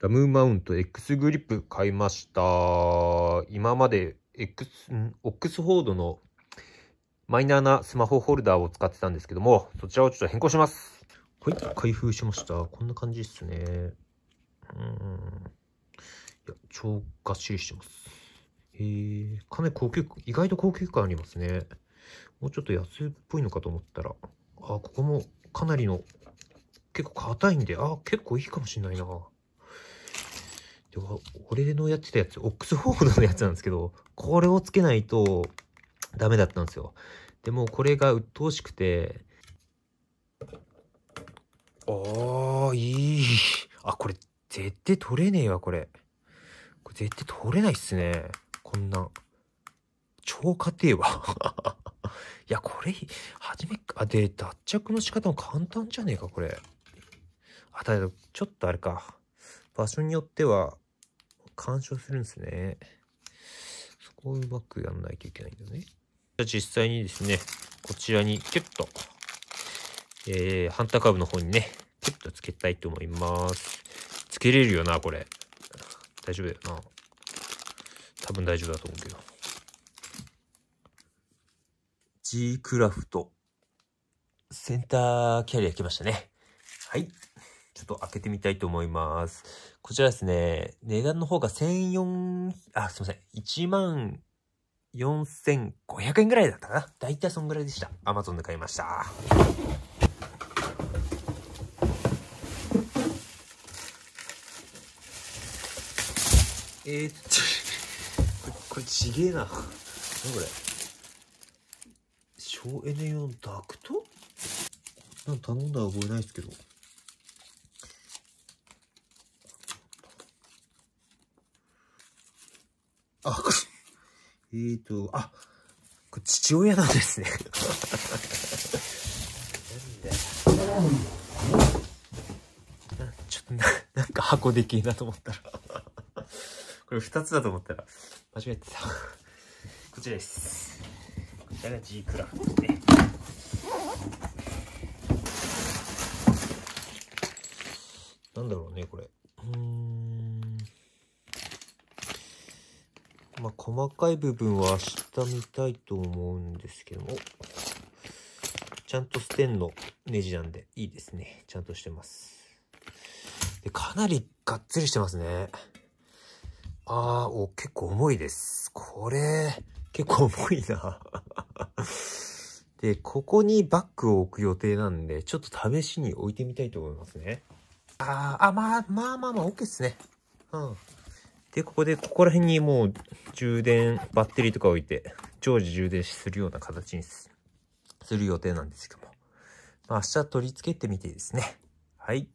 ラムマウント X グリップ買いました。今まで X、オックスフォードのマイナーなスマホホルダーを使ってたんですけども、そちらをちょっと変更します。はい、開封しました。こんな感じですね。うん。いや、超がっしりしてます。えー、かなり高級、意外と高級感ありますね。もうちょっと安っぽいのかと思ったら、あ、ここもかなりの、結構硬いんで、あ、結構いいかもしんないな。俺のやってたやつ、オックスフォードのやつなんですけど、これをつけないとダメだったんですよ。でもこれが鬱陶しくて、ああ、いい。あ、これ絶対取れねえわ、これ。これ絶対取れないっすね。こんな。超家庭はいや、これ、初め、あ、で、脱着の仕方も簡単じゃねえか、これ。あ、だけど、ちょっとあれか。場所によっては、干渉するんですね。そこをうまくやんないといけないんだね。じゃあ実際にですね、こちらにキュッと、えー、ハンターカーブの方にね、キュッとつけたいと思います。つけれるよな、これ。大丈夫だよな。多分大丈夫だと思うけど。G クラフト、センターキャリア来ましたね。はい。ちょっと開けてみたいと思います。こちらですね、値段の方が1400、あ、すいません、1万4500円ぐらいだったかな。だいたいそんぐらいでした。アマゾンで買いました。えー、これ、これちげえな。なこれ。省エネ用のダクトなん頼んだら覚えないですけど。あ、えーと、あ、これ父親なんですねなんで。ちょっとな、なんか箱できなと思ったらこれ二つだと思ったら、間違えてたこちらです。こちらが G クラフトですね。なんだろうね、これ。まあ、細かい部分は明日見たいと思うんですけども、ちゃんとステンのネジなんでいいですね。ちゃんとしてます。でかなりがっつりしてますね。ああ、お、結構重いです。これ、結構重いな。で、ここにバッグを置く予定なんで、ちょっと試しに置いてみたいと思いますね。ああ、まあ、まあまあまあ、OK っすね。うん。で、ここで、ここら辺にもう充電、バッテリーとか置いて、常時充電するような形にする予定なんですけども。まあ、明日取り付けてみてですね。はい。